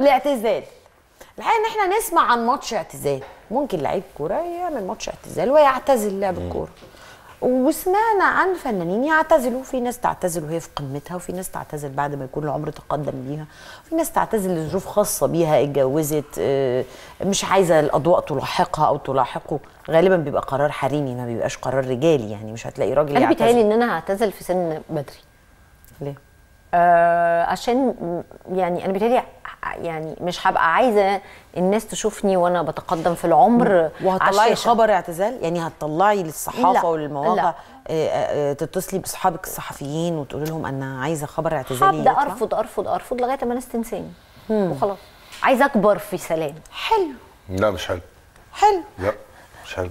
الاعتزال الحقيقه ان احنا نسمع عن ماتش اعتزال ممكن لعيب كوره يعمل ماتش اعتزال ويعتزل لعب الكوره وسمعنا عن فنانين يعتزلوا في ناس تعتزل وهي في قمتها وفي ناس تعتزل بعد ما يكون العمر تقدم بيها في ناس تعتزل لظروف خاصه بيها اتجوزت آه، مش عايزه الاضواء تلاحقها او تلاحقه غالبا بيبقى قرار حريمي ما بيبقاش قرار رجالي يعني مش هتلاقي راجل انا بيتهيألي ان انا هعتزل في سن بدري ليه آه عشان يعني انا بيتهيألي يعني مش هبقى عايزه الناس تشوفني وانا بتقدم في العمر وهتطلعي خبر اعتزال يعني هتطلعي للصحافه والمواقع وللمواقع آه، آه، آه، تتصلي باصحابك الصحفيين وتقولي لهم انا عايزه خبر اعتزالي هبدا ارفض ارفض ارفض لغايه ما الناس تنساني وخلاص عايزه اكبر في سلام حلو لا مش حلو حلو لا مش حلو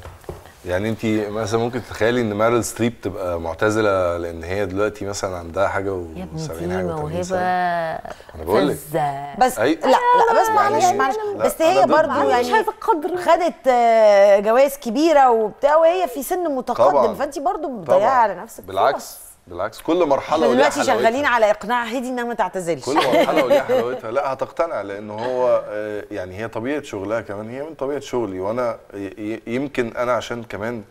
يعني انت مثلا ممكن تتخيلي ان مارل ستريب تبقى معتزله لان هي دلوقتي مثلا عندها حاجه و70 حاجه موهبه انا بقول لك بس أي... لا لا بس أيوة، أيوة، أيوة. معلش يعني معلش بس هي برضه يعني مش عايزه القدر خدت آه، جوائز كبيره وبتاع وهي في سن متقدم طبعًا. فانت برضه بتضيعي على نفسك بالعكس بالعكس كل مرحله وليها دلوقتي شغالين على اقناع هيدي انها ما تعتزلش كل مرحله وليها حلاوتها لا هتقتنع لان هو آه، يعني هي طبيعه شغلها كمان هي من طبيعه شغلي وانا يمكن انا عشان كمان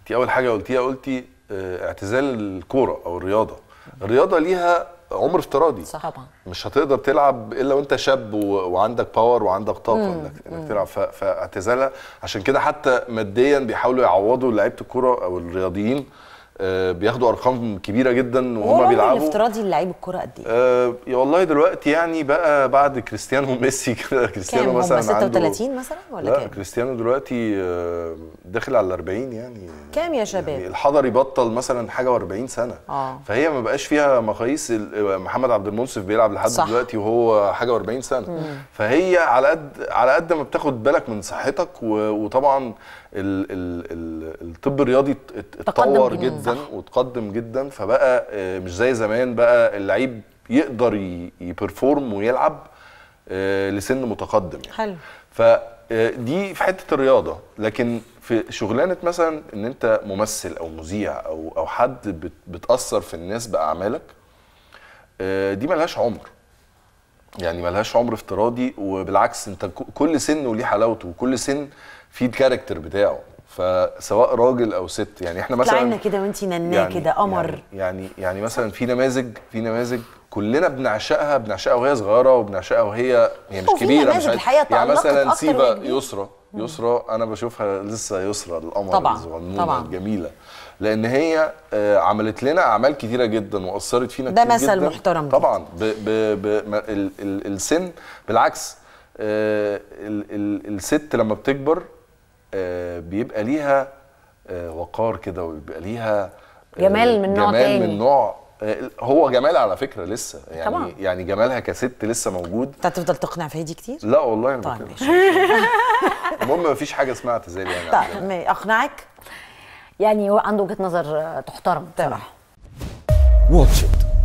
انت اول حاجه قلتيها قلتي آه، اعتزال الكوره او الرياضه الرياضه ليها عمر افتراضي صح طبعا مش هتقدر تلعب الا وانت شاب وعندك باور وعندك طاقه انك انك تلعب فاعتزالها عشان كده حتى ماديا بيحاولوا يعوضوا لعيبه الكوره او الرياضيين آه، بياخدوا ارقام كبيره جدا وهم بيلعبوا الافتراضي للعيب الكوره قد ايه؟ آه، يا والله دلوقتي يعني بقى بعد كريستيانو وميسي كده كريستيانو مثلا 36 مثلا ولا لا كام؟ كريستيانو دلوقتي آه، داخل على ال 40 يعني كام يا يعني شباب؟ يعني الحضري بطل مثلا حاجه و40 سنه آه. فهي ما بقاش فيها مقاييس محمد عبد المنصف بيلعب لحد صح. دلوقتي وهو حاجه و40 سنه مم. فهي على قد على قد ما بتاخد بالك من صحتك وطبعا الطب الرياضي اتطور جدا جدا صح. وتقدم جدا فبقى آه، مش زي زمان بقى اللعيب يقدر يبرفورم ويلعب آه، لسن متقدم يعني حلو فدي آه، في حته الرياضه لكن في شغلانه مثلا ان انت ممثل او مذيع او او حد بتاثر في الناس باعمالك دي ملهاش عمر يعني ملهاش عمر افتراضي وبالعكس انت كل سن وليه حلاوته وكل سن فيه الكاركتر بتاعه فسواء راجل او ست يعني احنا مثلا طلعنا كده وانتي نناه يعني كده قمر يعني, يعني, يعني مثلا في نماذج في نماذج كلنا بنعشقها بنعشقها وهي صغيره وبنعشقها وهي هي مش كبيره مش الحقيقه يعني مثلا سيبا يسرى يسرى انا بشوفها لسه يسرى القمر الصغنونه الجميله لان هي آه، عملت لنا اعمال كثيره جدا واثرت فينا ده مثل جداً محترم طبعا ب ب ب ال ال السن بالعكس آه، الست لما بتكبر آه، بيبقى ليها آه، وقار كده وبيبقى ليها آه، جمال من نوع جمال تاني. من نوع هو جمال على فكره لسه يعني طبعا. يعني جمالها كست لسه موجود انت هتفضل تقنع في دي كتير لا والله انا طيب المهم مفيش حاجه اسمها اعتزال يعني طيب اقنعك يعني هو عنده وجهه نظر تحترم بصراحه طيب.